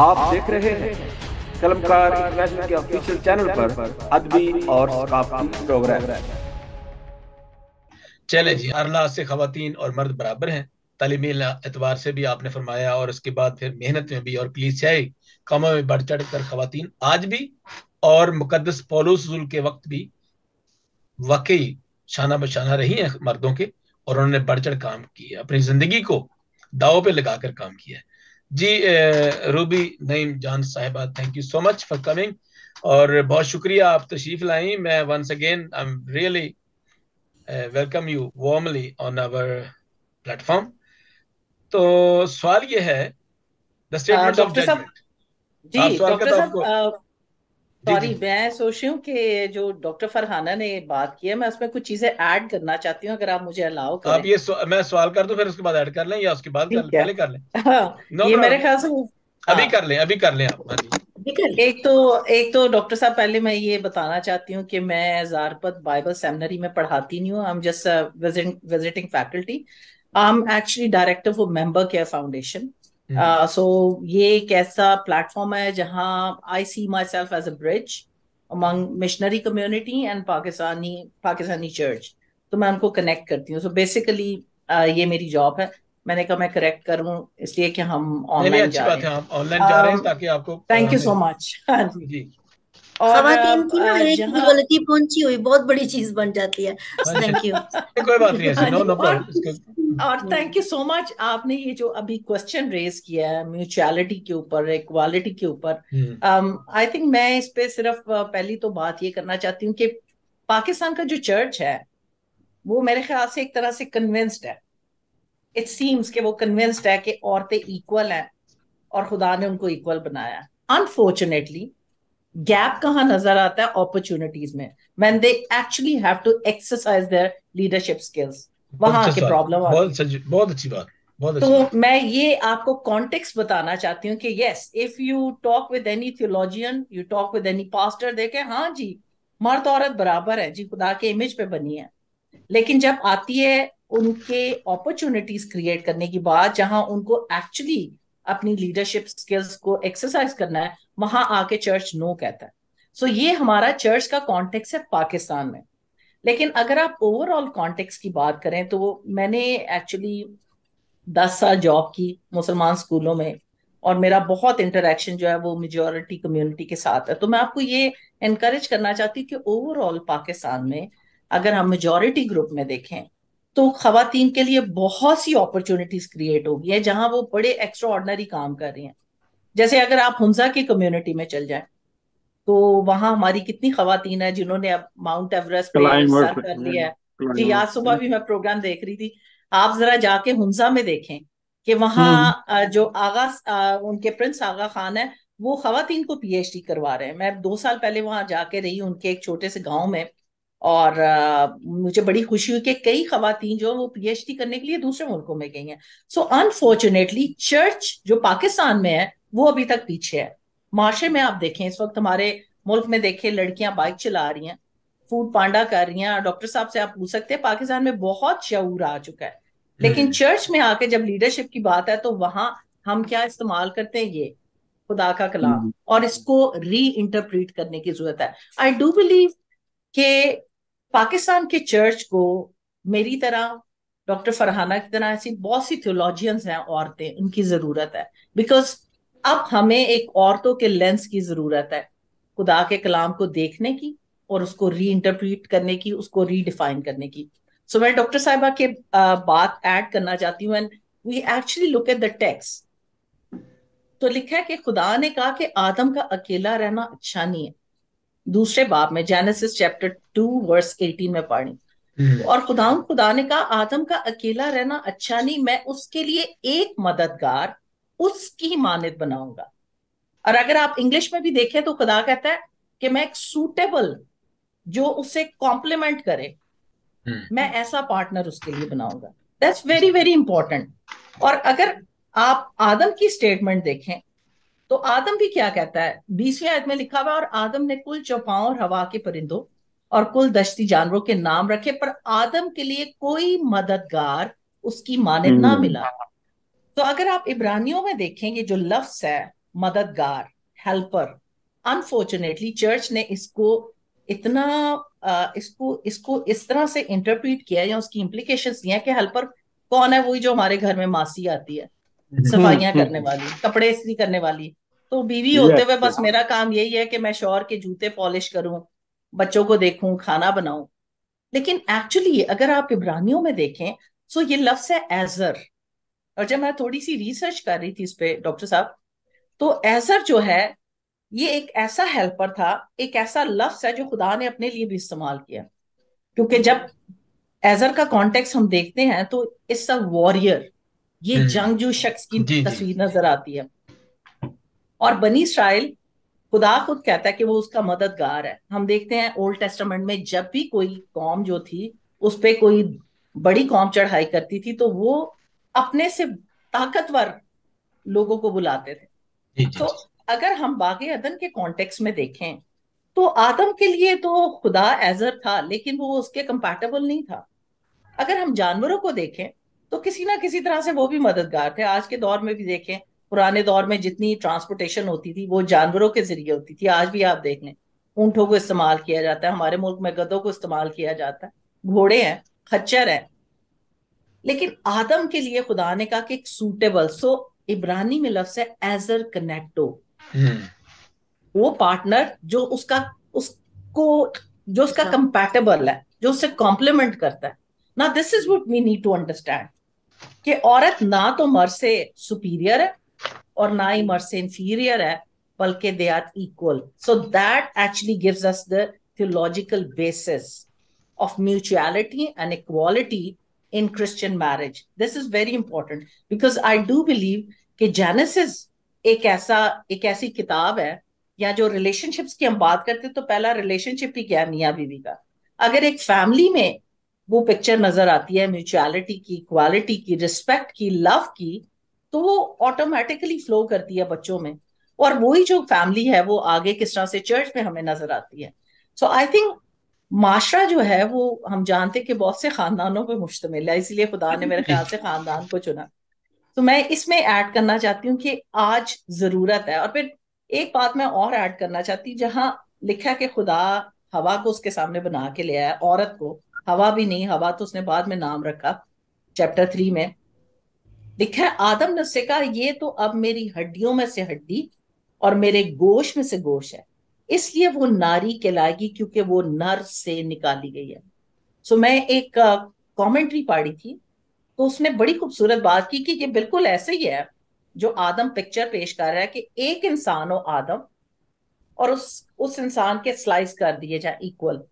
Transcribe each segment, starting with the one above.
आप देख रहे हैं कलमकार इंटरनेशनल के ऑफिशियल चैनल पर अदबी और प्रोग्राम चले जी हर लाज से खातन और मर्द बराबर हैं तलीमी एतवार से भी आपने फरमाया और उसके बाद फिर मेहनत में भी और कलीसियाई कामों में बढ़ चढ़ कर खातन आज भी और मुकदस पोलोस के वक्त भी वाकई शाना बशाना रही हैं मर्दों के और उन्होंने बढ़ चढ़ काम किया अपनी जिंदगी को दाव पे लगाकर काम किया है जी रूबी नईम जान साहिबा thank you so much for coming और बहुत शुक्रिया आप तशरीफ लाई मैं once again I am really welcome you warmly on our platform तो सवाल ये है द स्टेटमेंट ऑफ जजमेंट जी डॉक्टर साहब सॉरी मैं सोच रही हूँ कि जो डॉक्टर फरहाना ने बात की है मैं उसमें कुछ चीजें ऐड करना चाहती हूँ अगर आप मुझे अलाउ तो करें आप ये मैं सवाल कर दूं फिर उसके बाद ऐड कर लें या उसके बाद कर, पहले कर लें हाँ, no ये मेरे ख्याल से अभी हाँ। कर लें अभी कर लें आप हाँ एक तो एक तो डॉक्टर साहब पहले मैं ये बताना चाहती हूँ कि मैं जारपत बाइबल सेमिनरी में पढ़ाती नहीं हूँ I am just visiting faculty I am actually director for member care foundation so mm-hmm. uh, ये एक ऐसा प्लेटफॉर्म है जहाँ I see myself as a bridge among missionary community and Pakistani Pakistani church तो मैं उनको कनेक्ट करती हूँ सो बेसिकली uh, ये मेरी जॉब है मैंने कहा मैं करेक्ट करूं इसलिए कि हम ऑनलाइन जा रहे हैं ऑनलाइन जा रहे हैं ताकि आपको थैंक यू सो मच जी खातन की ना एक गलती पहुंची हुई बहुत बड़ी चीज बन जाती है थैंक अच्छा। यू कोई बात नहीं ऐसी नो नो और थैंक यू सो मच आपने ये जो अभी क्वेश्चन रेज किया है म्यूचुअलिटी के ऊपर इक्वालिटी के ऊपर आई हम्म। थिंक um, मैं इस पे सिर्फ पहली तो बात ये करना चाहती हूँ कि पाकिस्तान का जो चर्च है वो मेरे ख्याल से एक तरह से कन्विंस्ड है इट सीम्स कि वो कन्विंस्ड है कि औरतें इक्वल हैं और खुदा ने उनको इक्वल बनाया अनफॉर्चुनेटली गैप कहाँ नजर आता है अपॉर्चुनिटीज में when they actually have to exercise their leadership skills वहां के प्रॉब्लम बहुत बहुत अच्छी बात तो मैं ये आपको कॉन्टेक्स्ट बताना चाहती हूँ कि yes if you talk with any theologian you talk with any pastor देखे हाँ जी मर्द औरत बराबर है जी खुदा के इमेज पे बनी है लेकिन जब आती है उनके अपॉर्चुनिटीज क्रिएट करने की बात जहां उनको एक्चुअली अपनी लीडरशिप स्किल्स को एक्सरसाइज करना है वहां आके चर्च नो कहता है सो so, ये हमारा चर्च का कॉन्टेक्स है पाकिस्तान में लेकिन अगर आप ओवरऑल कॉन्टेक्स की बात करें तो मैंने एक्चुअली दस साल जॉब की मुसलमान स्कूलों में और मेरा बहुत इंटरेक्शन जो है वो मेजोरिटी कम्युनिटी के साथ है तो मैं आपको ये इनक्रेज करना चाहती हूँ कि ओवरऑल पाकिस्तान में अगर हम मेजोरिटी ग्रुप में देखें तो खातन के लिए बहुत सी अपॉर्चुनिटीज क्रिएट होगी है जहां वो बड़े एक्स्ट्रा ऑर्डनरी काम कर रही हैं जैसे अगर आप हंसा की कम्युनिटी में चल जाए तो वहां हमारी कितनी खातन है जिन्होंने अब माउंट एवरेस्ट कर लिया है जी आज सुबह भी मैं प्रोग्राम देख रही थी आप जरा जाके हंसा में देखें कि वहां हम्म। जो आगा आ, उनके प्रिंस आगा खान है वो खातन को पीएचडी करवा रहे हैं मैं दो साल पहले वहां जाके रही उनके एक छोटे से गांव में और आ, मुझे बड़ी खुशी हुई कि कई खातन जो वो पीएचडी करने के लिए दूसरे मुल्कों में गई हैं सो अनफॉर्चुनेटली चर्च जो पाकिस्तान में है वो अभी तक पीछे है माशरे में आप देखें इस वक्त हमारे मुल्क में देखें लड़कियां बाइक चला रही हैं फूड पांडा कर रही हैं डॉक्टर साहब से आप पूछ सकते हैं पाकिस्तान में बहुत शूर आ चुका है हम्म। लेकिन चर्च में आके जब लीडरशिप की बात है तो वहां हम क्या इस्तेमाल करते हैं ये खुदा का कलाम हम्म। और इसको री इंटरप्रीट करने की जरूरत है आई डू बिलीव के पाकिस्तान के चर्च को मेरी तरह डॉक्टर फरहाना की तरह ऐसी बहुत सी थियोलॉजियंस हैं औरतें उनकी जरूरत है बिकॉज अब हमें एक औरतों के लेंस की जरूरत है खुदा के कलाम को देखने की और उसको री इंटरप्रीट करने की उसको रीडिफाइन करने की सो so, मैं डॉक्टर साहिबा के बात ऐड करना चाहती हूँ and we actually look at the text तो लिखा है कि खुदा ने कहा कि आदम का अकेला रहना अच्छा नहीं है दूसरे बाब में Genesis chapter two verse eighteen में पढ़ी हम्म। और खुदा खुदा ने कहा आदम का अकेला रहना अच्छा नहीं मैं उसके लिए एक मददगार उसकी मानद बनाऊंगा और अगर आप इंग्लिश में भी देखें तो खुदा कहता है कि मैं एक सूटेबल जो उसे कॉम्प्लीमेंट करे हम्म। मैं ऐसा पार्टनर उसके लिए बनाऊंगा दैट्स वेरी वेरी इंपॉर्टेंट और अगर आप आदम की स्टेटमेंट देखें तो आदम भी क्या कहता है बीसवीं आयत में लिखा हुआ और आदम ने कुल चौपाओं और हवा के परिंदों और कुल दश्ती जानवरों के नाम रखे पर आदम के लिए कोई मददगार उसकी माने ना हम्म। मिला तो अगर आप इब्रानियों में देखेंगे जो लफ्स है मददगार हेल्पर अनफॉर्चुनेटली चर्च ने इसको इतना इसको इसको इस तरह से इंटरप्रीट किया या उसकी इम्प्लीकेशन दी है कि हेल्पर कौन है वही जो हमारे घर में मासी आती है हम्म। सफाइयां हम्म। करने वाली कपड़े इसी करने वाली तो बीवी होते हुए बस मेरा काम यही है कि मैं शोर के जूते पॉलिश करूं बच्चों को देखूं खाना बनाऊं लेकिन एक्चुअली अगर आप इब्रानियों में देखें सो ये लफ्स है एजर और जब मैं थोड़ी सी रिसर्च कर रही थी इस पे डॉक्टर साहब तो एजर जो है ये एक ऐसा हेल्पर था एक ऐसा लफ्स है जो खुदा ने अपने लिए भी इस्तेमाल किया क्योंकि जब एजर का कॉन्टेक्स हम देखते हैं तो इस वॉरियर ये हम्म। जंगजू शख्स की तस्वीर नजर आती है और बनी इसराइल खुदा खुद कहता है कि वो उसका मददगार है हम देखते हैं ओल्ड टेस्टामेंट में जब भी कोई कौम जो थी उस पर कोई बड़ी कौम चढ़ाई करती थी तो वो अपने से ताकतवर लोगों को बुलाते थे तो अगर हम बाग अदन के कॉन्टेक्स्ट में देखें तो आदम के लिए तो खुदा एजर था लेकिन वो उसके कंपैटिबल नहीं था अगर हम जानवरों को देखें तो किसी ना किसी तरह से वो भी मददगार थे आज के दौर में भी देखें पुराने दौर में जितनी ट्रांसपोर्टेशन होती थी वो जानवरों के जरिए होती थी आज भी आप देख लें ऊँटों को इस्तेमाल किया जाता है हमारे मुल्क में गधों को इस्तेमाल किया जाता है घोड़े हैं खच्चर है लेकिन आदम के लिए खुदा ने कहा कि एक सूटेबल सो इब्रानी में लफ्स है एजर कनेक्टो हम्म। वो पार्टनर जो उसका उसको जो उसका कंपेटेबल हाँ। है जो उससे कॉम्प्लीमेंट करता है ना this is what we need to understand कि औरत ना तो मर से सुपीरियर है और ना ही मर्से इंफीरियर है बल्कि they are equal so that actually gives us the theological basis of mutuality and equality in Christian marriage this is very important because I do believe कि जेनेसिस एक ऐसा एक ऐसी किताब है या जो रिलेशनशिप्स की हम बात करते तो पहला रिलेशनशिप ही क्या है मियाँ बीवी का अगर एक फैमिली में वो पिक्चर नजर आती है म्यूचुअलिटी की क्वालिटी की रिस्पेक्ट की लव की तो वो ऑटोमेटिकली फ्लो करती है बच्चों में और वही जो फैमिली है वो आगे किस तरह से चर्च में हमें नजर आती है सो आई थिंक माशरा जो है वो हम जानते कि बहुत से खानदानों पर मुश्तमिल है इसलिए खुदा ने मेरे ख्याल से खानदान को चुना तो मैं इसमें ऐड करना चाहती हूँ कि आज जरूरत है और फिर एक बात मैं और ऐड करना चाहती हूँ जहाँ लिखा कि खुदा हवा को उसके सामने बना के ले आया औरत को हवा भी नहीं हवा तो उसने बाद में नाम रखा चैप्टर थ्री में लिखा है आदम ने उससे कहा ये तो अब मेरी हड्डियों में से हड्डी और मेरे गोश में से गोश है इसलिए वो नारी कहलाएगी क्योंकि वो नर से निकाली गई है सो मैं एक कॉमेंट्री पढ़ी थी तो उसने बड़ी खूबसूरत बात की कि ये बिल्कुल ऐसे ही है जो आदम पिक्चर पेश कर रहा है कि एक इंसान हो आदम और उस उस इंसान के स्लाइस कर दिए जाए इक्वल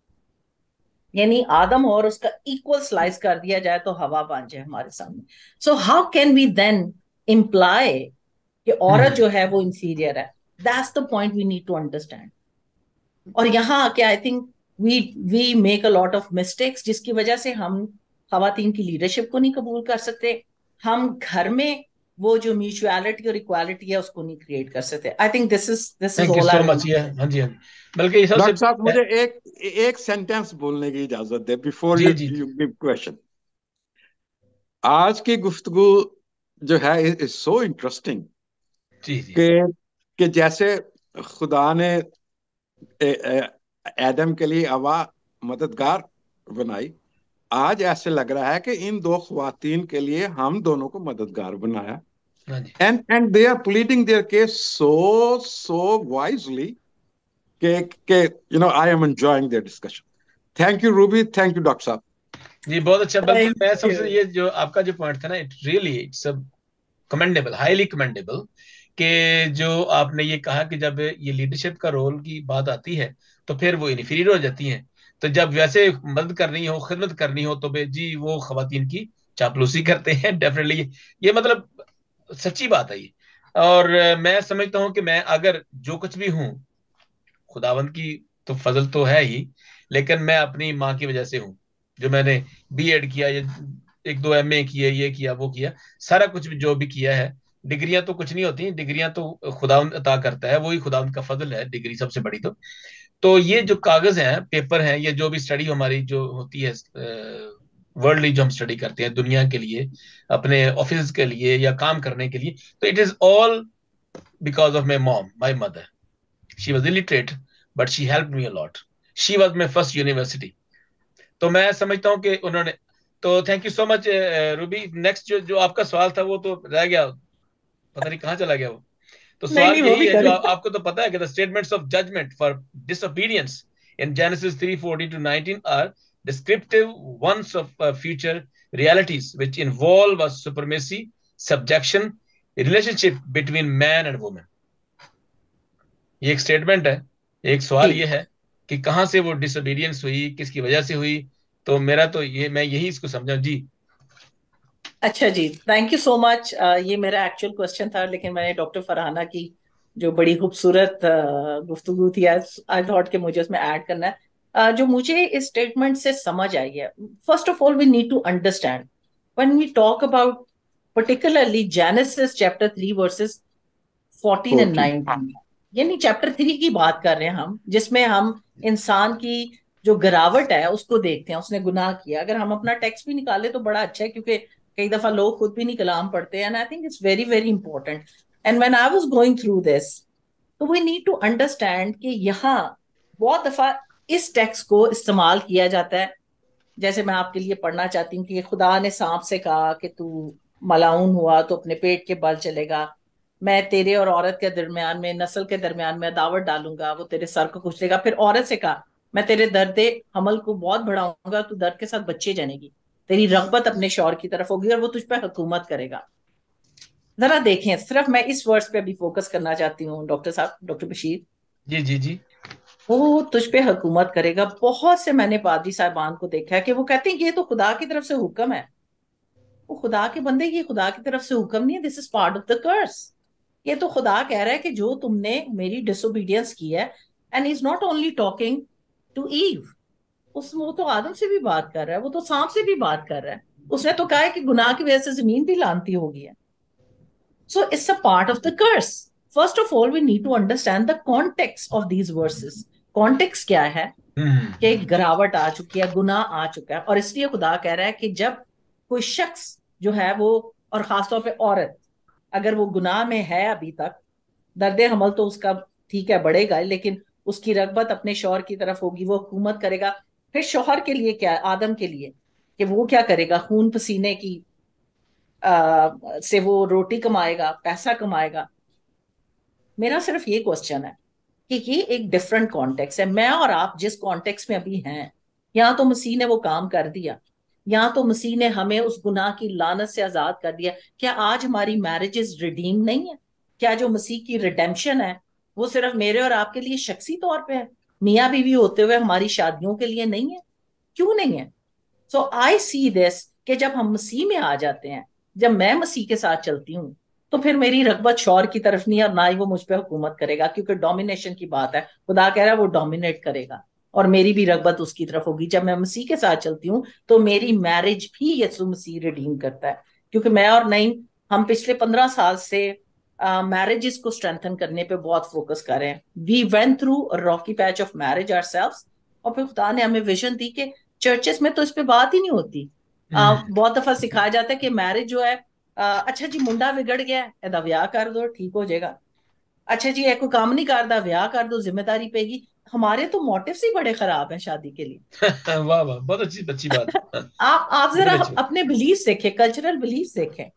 यानी आदम और उसका इक्वल स्लाइस कर दिया जाए तो हवा बन जाए हमारे सामने so how can we then imply कि औरत जो है वो इंफीरियर है that's the point we need to understand और यहाँ आके I think we we make a lot of mistakes जिसकी वजह से हम खातन की लीडरशिप को नहीं कबूल कर सकते हम घर में वो जो म्यूचुअलिटी और इक्वालिटी है उसको नहीं क्रिएट कर सकते I think this is this is all much हां जी हां जी बल्कि इस सब साथ मुझे एक एक सेंटेंस बोलने की इजाजत दे बिफोर यू गिव क्वेश्चन आज की गुफ्तगु जो है इज सो इंटरेस्टिंग जी जी कि कि जैसे खुदा ने एडम के लिए अवा मददगार बनाई आज ऐसे लग रहा है कि इन दो खुवान के लिए हम दोनों को मददगार बनाया and and they are pleading their case so so wisely के के you know I am enjoying their discussion thank you Ruby thank you doctor साहब जी बहुत अच्छा बल्कि मैं सबसे ये जो आपका जो पॉइंट था ना it really it's a commendable highly commendable के जो आपने ये कहा कि जब ये लीडरशिप का रोल की बात आती है तो फिर वो इनफीरियर हो जाती हैं तो जब वैसे मदद करनी हो खिदमत करनी हो तो जी वो खातन की चापलूसी करते हैं डेफिनेटली ये मतलब सच्ची बात है ये और मैं समझता हूं कि मैं अगर जो कुछ भी हूं खुदावंत की तो फजल तो है ही लेकिन मैं अपनी माँ की वजह से हूँ जो मैंने बी एड किया ये एक दो एम ए किया ये किया वो किया सारा कुछ जो भी किया है डिग्रियां तो कुछ नहीं होती डिग्रियां तो खुदावंत अता करता है वही खुदावंत का फजल है डिग्री सबसे बड़ी तो तो ये जो कागज हैं पेपर हैं या जो भी स्टडी हमारी जो होती है वर्ल्डली जो हम स्टडी करते हैं दुनिया के लिए अपने ऑफिस के लिए या काम करने के लिए तो it is all because of my mom my mother she was illiterate but she help me a lot she was my first university तो मैं समझता हूँ कि उन्होंने तो thank you so much Ruby next जो जो आपका सवाल था वो तो रह गया पता नहीं कहाँ चला गया वो तो सवाल नहीं, यही है जो आपको तो पता है कि the statements of judgement for disobedience in Genesis 3:14 to 19 are descriptive ones of uh, future realities, which involve a supremacy, subjection, relationship between man and woman. ये एक स्टेटमेंट है एक सवाल ये है कि कहाँ से वो डिसोबीडियंस हुई किसकी वजह से हुई तो मेरा तो ये मैं यही इसको समझा जी अच्छा जी थैंक यू सो मच ये मेरा एक्चुअल क्वेश्चन था लेकिन मैंने डॉक्टर फरहाना की जो बड़ी खूबसूरत uh, गुफ्तगु थी आज थॉट के मुझे उसमें ऐड करना है जो मुझे इस स्टेटमेंट से समझ आई है first of all we need to understand when we talk about particularly Genesis chapter three verses fourteen and nineteen यानी चैप्टर थ्री की बात कर रहे हैं हम जिसमें हम इंसान की जो गिरावट है उसको देखते हैं उसने गुनाह किया अगर हम अपना टेक्स्ट भी निकाले तो बड़ा अच्छा है क्योंकि कई दफा लोग खुद भी नहीं कलाम पढ़ते हैं I think it's very very important and when I was going through this तो वी नीड टू अंडरस्टैंड कि यहाँ बहुत दफा इस टेक्स्ट को इस्तेमाल किया जाता है जैसे मैं आपके लिए पढ़ना चाहती हूँ कि खुदा ने सांप से कहा कि तू मलाउन हुआ तो अपने पेट के बल चलेगा मैं तेरे और औरत के दरमियान में नस्ल के दरमियान में अदावत डालूंगा वो तेरे सर को कुचलेगा फिर औरत से कहा मैं तेरे दर्द हमल को बहुत बढ़ाऊंगा तू दर्द के साथ बच्चे जानेगी तेरी रगबत अपने शौर की तरफ होगी और वो तुझ पर हुकूमत करेगा जरा देखें सिर्फ मैं इस वर्ड पे अभी फोकस करना चाहती हूँ डॉक्टर साहब डॉक्टर बशीर जी जी जी वो तुझ पे हुकूमत करेगा बहुत से मैंने पादरी साहबान को देखा है कि वो कहते हैं ये तो खुदा की तरफ से हुक्म है वो खुदा के बंदे ये खुदा की तरफ से हुक्म नहीं है this is part of the curse ये तो खुदा कह रहा है कि जो तुमने मेरी डिसोबीडियंस की है and is not only talking to Eve उस वो तो आदम से भी बात कर रहा है वो तो सांप से भी बात कर रहा है उसने तो कहा है कि गुनाह की वजह से जमीन भी लानती होगी है so it's a part of the curse first of all we need to understand the context of these verses context क्या है हम्म। कि गिरावट आ चुकी है गुना आ चुका है और इसलिए खुदा कह रहा है कि जब कोई शख्स जो है वो और खासतौर पे औरत अगर वो गुनाह में है अभी तक दर्द हमल तो उसका ठीक है बढ़ेगा लेकिन उसकी रगबत अपने शोहर की तरफ होगी वो हुकूमत करेगा फिर शोहर के लिए क्या आदम के लिए कि वो क्या करेगा खून पसीने की आ, से वो रोटी कमाएगा पैसा कमाएगा मेरा सिर्फ ये क्वेश्चन है कि ये एक डिफरेंट कॉन्टेक्स है मैं और आप जिस कॉन्टेक्स में अभी हैं या तो मसीह ने वो काम कर दिया यहाँ तो मसीह ने हमें उस गुनाह की लानत से आजाद कर दिया क्या आज हमारी मैरिजेस रिडीम नहीं है क्या जो मसीह की रिडेम्पशन है वो सिर्फ मेरे और आपके लिए शख्सी तौर पे है मियाँ बीवी होते हुए हमारी शादियों के लिए नहीं है क्यों नहीं है सो आई सी दिस कि जब हम मसीह में आ जाते हैं जब मैं मसीह के साथ चलती हूँ तो फिर मेरी रगबत शौर की तरफ नहीं और ना ही वो मुझ पर हुकूमत करेगा क्योंकि डोमिनेशन की बात है खुदा कह रहा है वो डोमिनेट करेगा और मेरी भी रगबत उसकी तरफ होगी जब मैं मसीह के साथ चलती हूँ तो मेरी मैरिज भी यसु मसीह रिडीम करता है क्योंकि मैं और नहीं हम पिछले पंद्रह साल से मैरिज uh, को स्ट्रेंथन करने पे बहुत फोकस कर रहे हैं we went through rocky patch of marriage आर और फिर खुदा ने हमें विजन दी कि चर्चेस में तो इस पर बात ही नहीं होती uh, बहुत दफा सिखाया जाता है कि मैरिज जो है अच्छा जी मुंडा बिगड़ गया ਇਹਦਾ ਵਿਆਹ ਕਰ ਦਿਓ ਠੀਕ ਹੋ ਜਾਏਗਾ अच्छा जी ये कोई काम नहीं करता ब्याह कर दो जिम्मेदारी पेगी हमारे तो मोटिव्स ही बड़े खराब हैं शादी के लिए वाह वाह बहुत अच्छी अच्छी बात आप आप जरा अपने बिलीफ देखें कल्चरल बिलीफ देखें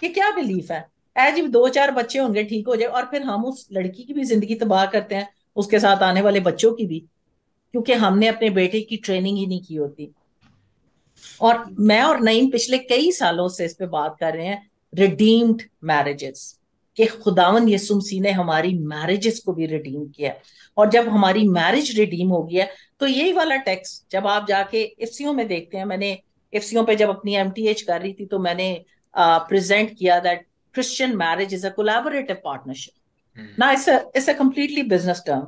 कि क्या बिलीफ है ऐ जी दो चार बच्चे होंगे ठीक हो जाए और फिर हम उस लड़की की भी जिंदगी तबाह करते हैं उसके साथ आने वाले बच्चों की भी क्योंकि हमने अपने बेटे की ट्रेनिंग ही नहीं की होती और मैं और नईम पिछले कई सालों से इस पे बात कर रहे हैं रिडीम्ड मैरिजेस के खुदावन यसुमसी ने हमारी मैरिजेस को भी रिडीम किया और जब हमारी मैरिज रिडीम हो गया तो यही वाला टेक्स जब आप जाके एफसीओ में देखते हैं मैंने एफसीओ पे जब अपनी एम कर रही थी तो मैंने प्रेजेंट किया that Christian marriage is a collaborative partnership ना it's it's a completely business term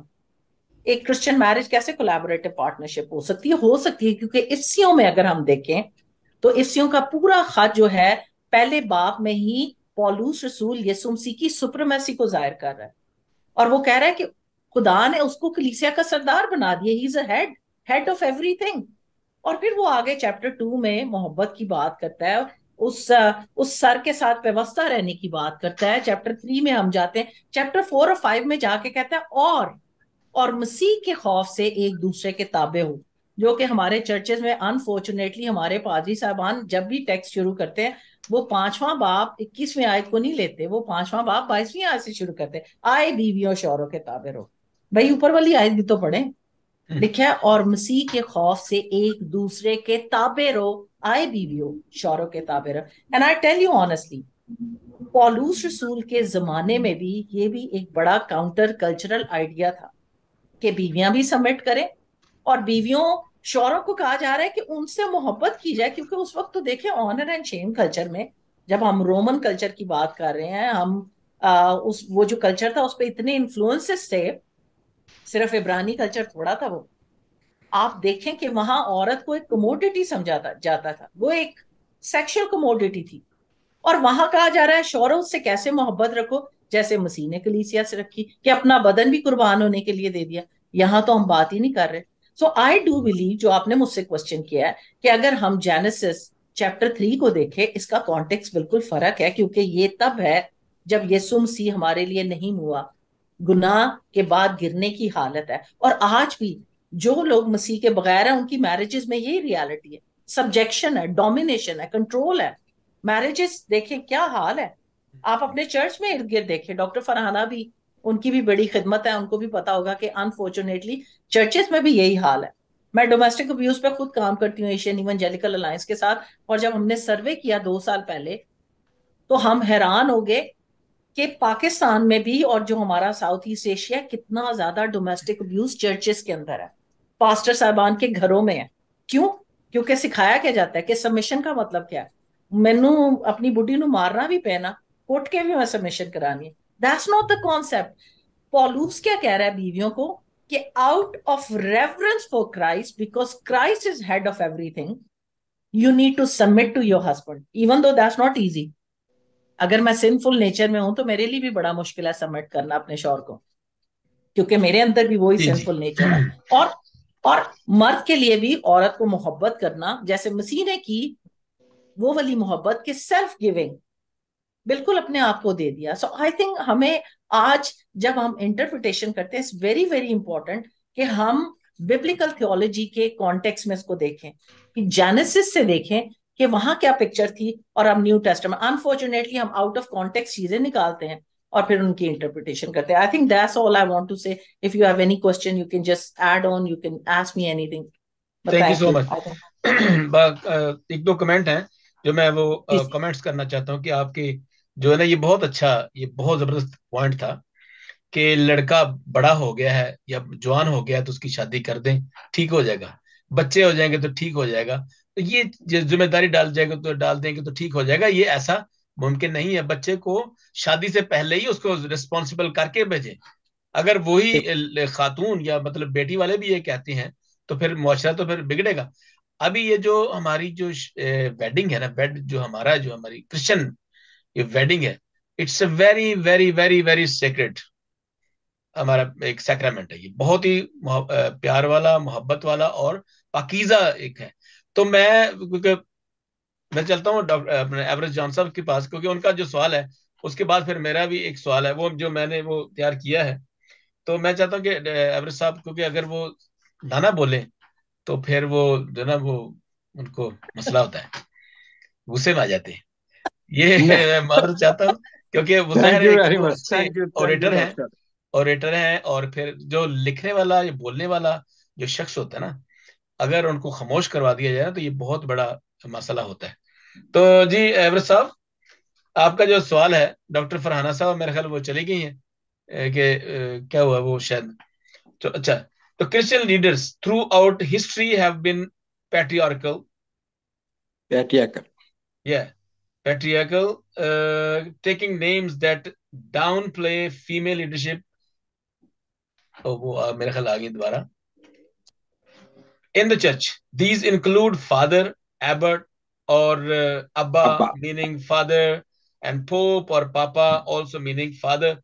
एक क्रिश्चियन मैरिज कैसे कोलैबोरेटिव पार्टनरशिप हो सकती है हो सकती है क्योंकि इफ्सियों में अगर हम देखें तो इफ्सियों का पूरा खत जो है पहले बाप में ही पॉलूस रसूल यसुमसी की सुप्रमेसी को जाहिर कर रहा है और वो कह रहा है कि खुदा ने उसको कलीसिया का सरदार बना दिया he is a head head of everything और फिर वो आगे चैप्टर टू में मोहब्बत की बात करता है उस उस सर के साथ व्यवस्था रहने की बात करता है चैप्टर थ्री में हम जाते हैं चैप्टर फोर और फाइव में जाके कहता है और और मसीह के खौफ से एक दूसरे के ताबे हो जो कि हमारे चर्चेज में अनफॉर्चुनेटली हमारे पादरी साहबान जब भी टेक्स्ट शुरू करते हैं वो पांचवा बाप इक्कीसवीं आयत को नहीं लेते वो पांचवा बाप बाईसवीं आयत से शुरू करते आए और शौरों के ताबे रहो भाई ऊपर वाली आयत भी तो पढ़े हम्म। लिखा है और मसीह के खौफ से एक दूसरे के ताबे रहो आए बीवियों शौरों के ताबे रहो and I tell you honestly पॉलूस रसूल के जमाने में भी ये भी एक बड़ा काउंटर कल्चरल आइडिया था कि बीवियां भी सबमिट करें और बीवियों शौरों को कहा जा रहा है कि उनसे मोहब्बत की जाए क्योंकि उस वक्त तो देखें ऑनर एंड शेम कल्चर में जब हम रोमन कल्चर की बात कर रहे हैं हम आ, उस वो जो कल्चर था उस पर इतने इन्फ्लुएंसेस थे सिर्फ इब्रानी कल्चर थोड़ा था वो आप देखें कि वहां औरत को एक कमोडिटी समझा जाता था वो एक सेक्शुअल कमोडिटी थी और वहां कहा जा रहा है शौरों से कैसे मोहब्बत रखो जैसे मसीह ने कलीसिया से रखी कि अपना बदन भी कुर्बान होने के लिए दे दिया यहाँ तो हम बात ही नहीं कर रहे सो आई डू बिलीव जो आपने मुझसे क्वेश्चन किया है कि अगर हम जेनेसिस चैप्टर थ्री को देखें इसका कॉन्टेक्स बिल्कुल फर्क है क्योंकि ये तब है जब यीशु मसीह हमारे लिए नहीं हुआ गुनाह के बाद गिरने की हालत है और आज भी जो लोग मसीह के बगैर है उनकी मैरिजेस में यही रियलिटी है सब्जेक्शन है डोमिनेशन है कंट्रोल है मैरिजेस देखें क्या हाल है आप अपने चर्च में इर्द गिर्द देखें डॉक्टर फरहाना भी उनकी भी बड़ी खिदमत है उनको भी पता होगा कि अनफॉर्चुनेटली चर्चेस में भी यही हाल है मैं डोमेस्टिक अब्यूज पे खुद काम करती हूँ एशियन इवेंजेलिकल अलायंस के साथ और जब हमने सर्वे किया दो साल पहले तो हम हैरान हो गए कि पाकिस्तान में भी और जो हमारा साउथ ईस्ट एशिया कितना ज्यादा डोमेस्टिक अब्यूज चर्चेस के अंदर है पास्टर साहबान के घरों में है क्यों क्योंकि सिखाया क्या जाता है कि सबमिशन का मतलब क्या है मैनू अपनी बुढ़ी नु मारना भी पैना कोर्ट के भी सबमिशन करानी है दैट्स नॉट द कॉन्सेप्ट पॉलूस क्या कह रहा है बीवियों को कि out of reference for Christ because Christ is head of everything you need to submit to your husband even though that's not easy अगर मैं सिंफुल नेचर में हूं तो मेरे लिए भी बड़ा मुश्किल है सबमिट करना अपने शौर को क्योंकि मेरे अंदर भी वही सिंफुल नेचर है और और मर्द के लिए भी औरत को मोहब्बत करना जैसे मसीह ने की वो वाली मोहब्बत के सेल्फ गिविंग बिल्कुल अपने आप को दे दिया सो आई थिंक हमें आज जब हम इंटरप्रिटेशन करते हैं इट्स वेरी वेरी इंपॉर्टेंट कि हम बिब्लिकल थियोलॉजी के कॉन्टेक्स्ट में इसको देखें कि जेनेसिस से देखें कि वहां क्या पिक्चर थी और हम न्यू टेस्ट में अनफॉर्चुनेटली हम आउट ऑफ कॉन्टेक्स्ट चीजें निकालते हैं और फिर उनकी इंटरप्रिटेशन करते हैं I think that's all I want to say if you have any question you can just add on you can ask me anything thank you so much एक दो कमेंट हैं जो मैं वो कमेंट्स uh, करना चाहता हूँ कि आपकी जो है ना ये बहुत अच्छा ये बहुत जबरदस्त पॉइंट था कि लड़का बड़ा हो गया है या जवान हो गया है तो उसकी शादी कर दें ठीक हो जाएगा बच्चे हो जाएंगे तो ठीक हो जाएगा तो ये जिम्मेदारी डाल जाएगा तो डाल देंगे तो ठीक हो जाएगा ये ऐसा मुमकिन नहीं है बच्चे को शादी से पहले ही उसको रिस्पॉन्सिबल करके भेजें अगर वही खातून या मतलब बेटी वाले भी ये कहते हैं तो फिर मुआरा तो फिर बिगड़ेगा अभी ये जो हमारी जो वेडिंग है ना वेड जो हमारा जो हमारी क्रिश्चियन ये वेडिंग है it's a very very very very sacred हमारा एक सेक्रामेंट है ये बहुत ही प्यार वाला मोहब्बत वाला और पाकिजा एक है तो मैं क्योंकि मैं चलता हूँ डॉक्टर एवरेज जॉन साहब के पास क्योंकि उनका जो सवाल है उसके बाद फिर मेरा भी एक सवाल है वो जो मैंने वो तैयार किया है तो मैं चाहता हूँ कि एवरेज साहब क्योंकि अगर वो नाना बोले तो फिर वो जो ना वो उनको मसला होता है गुस्से में आ जाते हैं ये मैं चाहता हूँ क्योंकि मुसाहिर है ऑरेटर है और फिर जो लिखने वाला या बोलने वाला जो शख्स होता है ना अगर उनको खामोश करवा दिया जाए ना तो ये बहुत बड़ा मसला होता है तो जी एवर साहब आपका जो सवाल है डॉक्टर फरहाना साहब मेरे ख्याल वो चली गई है कि क्या हुआ वो शायद तो अच्छा तो Christian leaders throughout history have been patriarchal, uh, taking names that downplay female leadership. Oh, uh, In the church, these include father, abbot, or uh, Abba, Abba, meaning father, and pope or papa, also meaning father.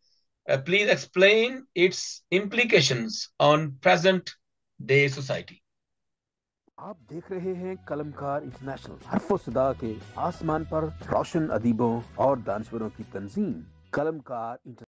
Uh, please explain its implications on present day society. आप देख रहे हैं Kalamkar international हरफो सदा के आसमान पर रोशन अदीबों और दानश्वरों की तंजीम कलमकार